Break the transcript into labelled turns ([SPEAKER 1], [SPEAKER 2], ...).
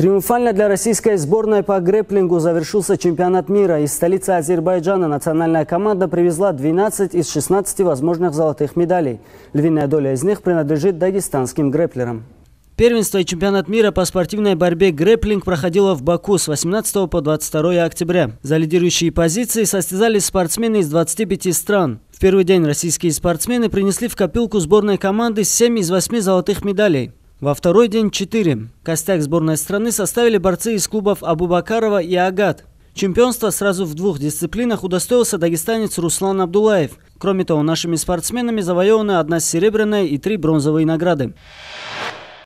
[SPEAKER 1] Триумфально для российской сборной по грэплингу завершился чемпионат мира. Из столицы Азербайджана национальная команда привезла 12 из 16 возможных золотых медалей. Львиная доля из них принадлежит дагестанским грэплерам. Первенство и чемпионат мира по спортивной борьбе грэплинг проходило в Баку с 18 по 22 октября. За лидирующие позиции состязались спортсмены из 25 стран. В первый день российские спортсмены принесли в копилку сборной команды 7 из 8 золотых медалей. Во второй день 4. Костяк сборной страны составили борцы из клубов Абубакарова и Агат. Чемпионство сразу в двух дисциплинах удостоился дагестанец Руслан Абдулаев. Кроме того, нашими спортсменами завоеваны одна серебряная и три бронзовые награды.